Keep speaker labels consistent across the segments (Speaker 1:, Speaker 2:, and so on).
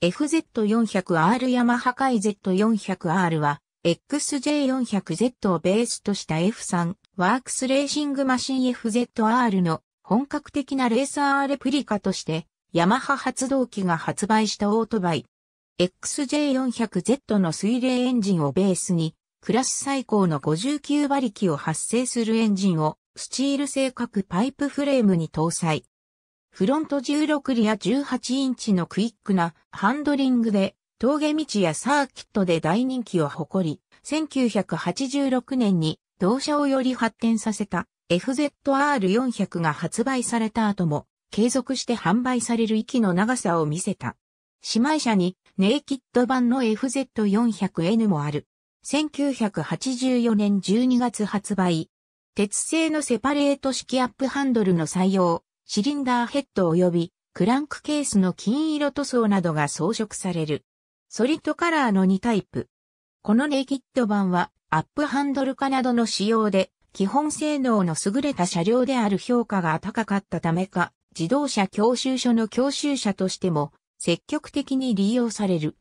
Speaker 1: FZ400R ヤマハ界 Z400R は XJ400Z をベースとした F3 ワークスレーシングマシン FZR の本格的なレーサーレプリカとしてヤマハ発動機が発売したオートバイ XJ400Z の水冷エンジンをベースにクラス最高の59馬力を発生するエンジンをスチール製格パイプフレームに搭載。フロント16リア18インチのクイックなハンドリングで峠道やサーキットで大人気を誇り、1986年に同社をより発展させた FZR400 が発売された後も継続して販売される息の長さを見せた。姉妹車にネイキッド版の FZ400N もある。1984年12月発売。鉄製のセパレート式アップハンドルの採用。シリンダーヘッド及びクランクケースの金色塗装などが装飾される。ソリッドカラーの2タイプ。このネイキッド版はアップハンドル化などの仕様で基本性能の優れた車両である評価が高かったためか自動車教習所の教習車としても積極的に利用される。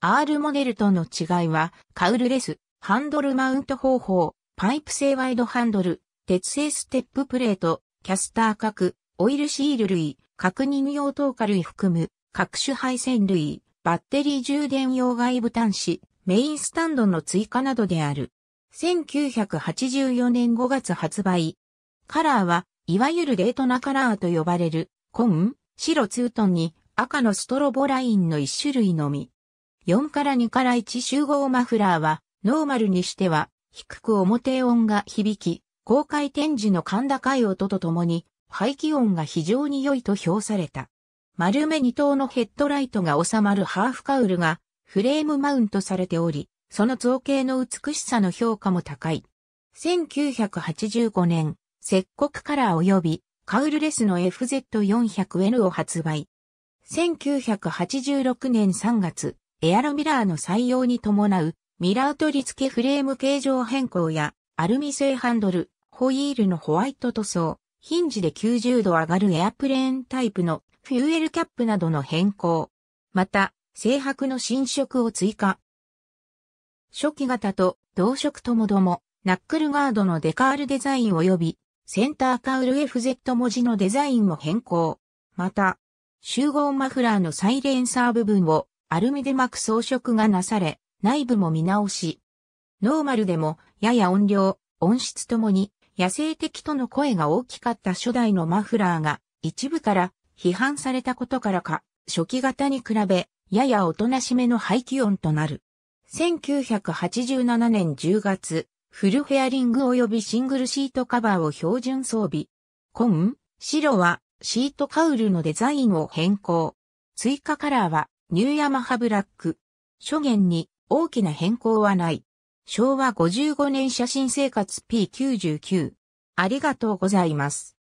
Speaker 1: R モデルとの違いはカウルレス、ハンドルマウント方法、パイプ製ワイドハンドル、鉄製ステッププレート、キャスター角、オイルシール類、確認用透過類含む、各種配線類、バッテリー充電用外部端子、メインスタンドの追加などである。1984年5月発売。カラーは、いわゆるデートナカラーと呼ばれる、紺、白ツートンに赤のストロボラインの1種類のみ。4から2から1集合マフラーは、ノーマルにしては、低く表音が響き、公開展示の甲高い音とともに、排気音が非常に良いと評された。丸目二等のヘッドライトが収まるハーフカウルがフレームマウントされており、その造形の美しさの評価も高い。1985年、石国カラー及びカウルレスの FZ400N を発売。1986年3月、エアロミラーの採用に伴うミラー取り付けフレーム形状変更やアルミ製ハンドル、ホイールのホワイト塗装、ヒンジで90度上がるエアプレーンタイプのフューエルキャップなどの変更。また、制白の新色を追加。初期型と同色ともども、ナックルガードのデカールデザイン及び、センターカウル FZ 文字のデザインも変更。また、集合マフラーのサイレンサー部分をアルミで巻く装飾がなされ、内部も見直し。ノーマルでも、やや音量、音質ともに、野生的との声が大きかった初代のマフラーが一部から批判されたことからか、初期型に比べ、ややおとなしめの排気音となる。1987年10月、フルフェアリング及びシングルシートカバーを標準装備。紺、白はシートカウルのデザインを変更。追加カラーはニューヤマハブラック。初言に大きな変更はない。昭和55年写真生活 P99。ありがとうございます。